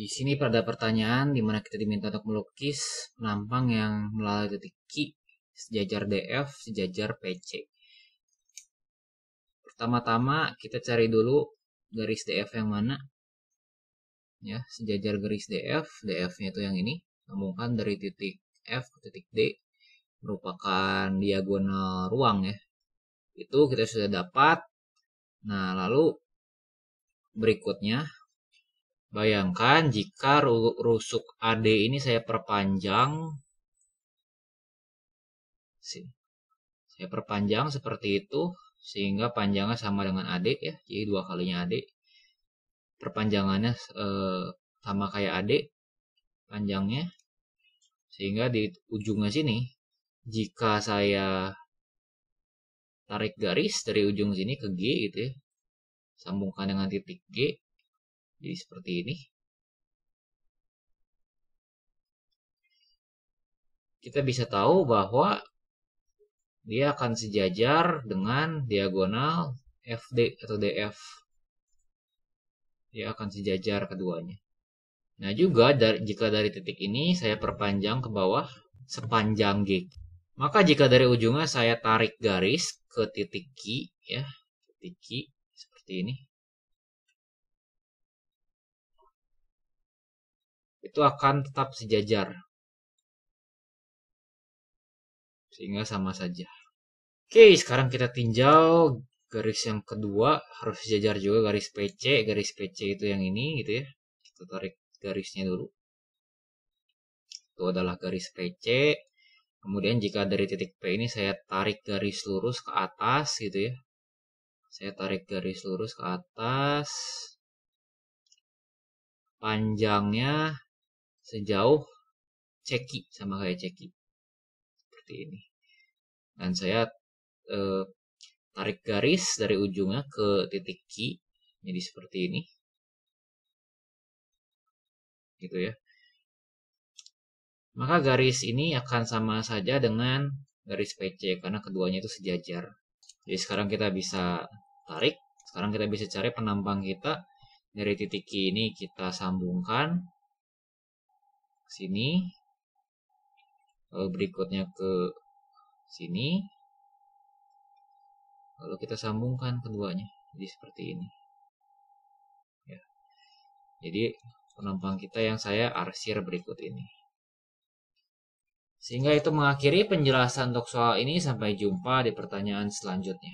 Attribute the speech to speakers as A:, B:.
A: Di sini pada pertanyaan di mana kita diminta untuk melukis penampang yang melalui titik Q, sejajar DF, sejajar PC. Pertama-tama kita cari dulu garis DF yang mana. Ya, sejajar garis DF, DF-nya itu yang ini. Sambungkan dari titik F ke titik D merupakan diagonal ruang ya. Itu kita sudah dapat. Nah, lalu berikutnya Bayangkan jika rusuk AD ini saya perpanjang. Saya perpanjang seperti itu. Sehingga panjangnya sama dengan AD ya. Jadi dua kalinya AD. Perpanjangannya eh, sama kayak AD. Panjangnya. Sehingga di ujungnya sini. Jika saya tarik garis dari ujung sini ke
B: G gitu ya. Sambungkan dengan titik G jadi seperti ini kita bisa tahu bahwa dia akan sejajar dengan diagonal
A: FD atau DF. Dia akan sejajar keduanya. Nah juga dari, jika dari titik ini saya perpanjang ke bawah sepanjang G. Maka jika dari ujungnya saya tarik garis ke titik Q
B: ya, titik Q seperti ini. itu akan tetap sejajar. Sehingga sama saja. Oke, sekarang kita tinjau garis
A: yang kedua. Harus sejajar juga garis PC. Garis PC itu yang ini gitu ya. Kita tarik garisnya dulu. Itu adalah garis PC. Kemudian jika dari titik P ini saya tarik garis lurus ke atas gitu ya.
B: Saya tarik garis lurus ke atas. Panjangnya sejauh ceki sama kayak ceki seperti ini dan saya e, tarik garis dari ujungnya ke titik Q jadi seperti ini gitu ya maka garis ini akan sama saja
A: dengan garis PC karena keduanya itu sejajar jadi sekarang kita bisa tarik sekarang kita bisa cari penampang kita dari titik Q ini kita sambungkan
B: sini lalu berikutnya ke sini lalu kita sambungkan keduanya jadi seperti ini ya. jadi penumpang kita yang saya arsir berikut ini sehingga itu mengakhiri
A: penjelasan untuk soal ini sampai jumpa di pertanyaan selanjutnya